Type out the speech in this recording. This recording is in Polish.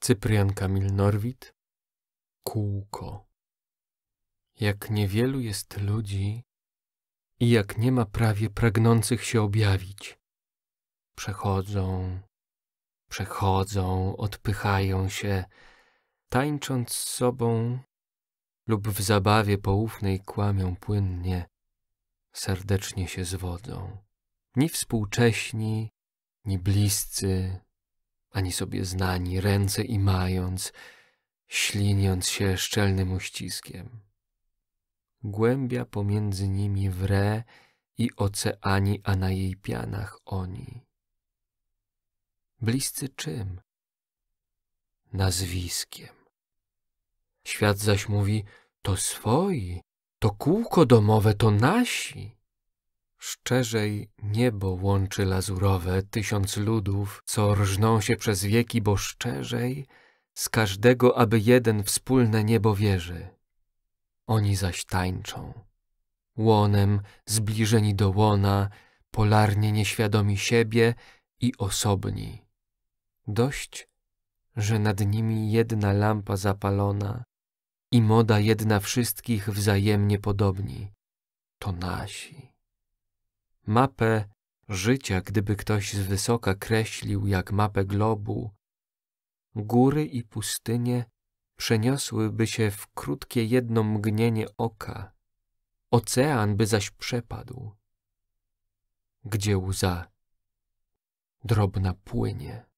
Cyprian Kamil Norwid, kółko. Jak niewielu jest ludzi i jak nie ma prawie pragnących się objawić. Przechodzą, przechodzą, odpychają się, tańcząc z sobą lub w zabawie poufnej kłamią płynnie, serdecznie się zwodzą. Ni współcześni, ni bliscy, ani sobie znani, ręce i mając, śliniąc się szczelnym uściskiem. Głębia pomiędzy nimi wre i oceani, a na jej pianach oni. Bliscy czym? Nazwiskiem. Świat zaś mówi, to swoi, to kółko domowe, to nasi. Szczerzej niebo łączy lazurowe tysiąc ludów, co rżną się przez wieki, bo szczerzej z każdego, aby jeden wspólne niebo wierzy. Oni zaś tańczą. Łonem, zbliżeni do łona, polarnie nieświadomi siebie i osobni. Dość, że nad nimi jedna lampa zapalona i moda jedna wszystkich wzajemnie podobni. To nasi. Mapę życia, gdyby ktoś z wysoka kreślił jak mapę globu, góry i pustynie przeniosłyby się w krótkie jedno mgnienie oka, ocean by zaś przepadł. Gdzie łza drobna płynie.